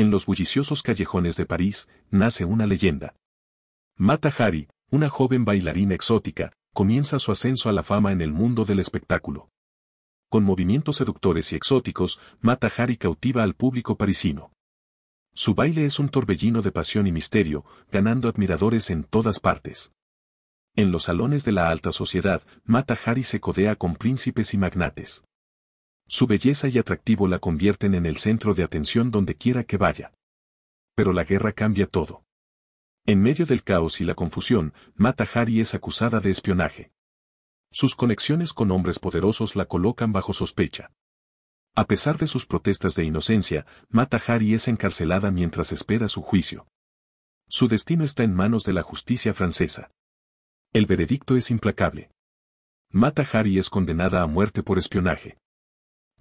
En los bulliciosos callejones de París, nace una leyenda. Mata Hari, una joven bailarina exótica, comienza su ascenso a la fama en el mundo del espectáculo. Con movimientos seductores y exóticos, Mata Hari cautiva al público parisino. Su baile es un torbellino de pasión y misterio, ganando admiradores en todas partes. En los salones de la alta sociedad, Mata Hari se codea con príncipes y magnates. Su belleza y atractivo la convierten en el centro de atención donde quiera que vaya. Pero la guerra cambia todo. En medio del caos y la confusión, Mata Hari es acusada de espionaje. Sus conexiones con hombres poderosos la colocan bajo sospecha. A pesar de sus protestas de inocencia, Mata Hari es encarcelada mientras espera su juicio. Su destino está en manos de la justicia francesa. El veredicto es implacable. Mata Hari es condenada a muerte por espionaje.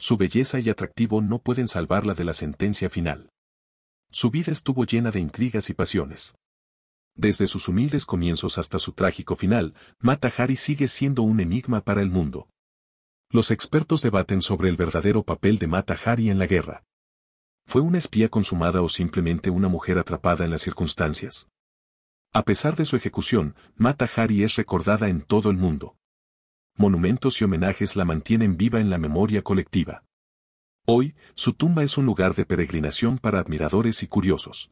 Su belleza y atractivo no pueden salvarla de la sentencia final. Su vida estuvo llena de intrigas y pasiones. Desde sus humildes comienzos hasta su trágico final, Mata Hari sigue siendo un enigma para el mundo. Los expertos debaten sobre el verdadero papel de Mata Hari en la guerra. ¿Fue una espía consumada o simplemente una mujer atrapada en las circunstancias? A pesar de su ejecución, Mata Hari es recordada en todo el mundo monumentos y homenajes la mantienen viva en la memoria colectiva. Hoy, su tumba es un lugar de peregrinación para admiradores y curiosos.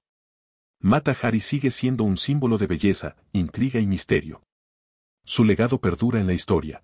Mata Hari sigue siendo un símbolo de belleza, intriga y misterio. Su legado perdura en la historia.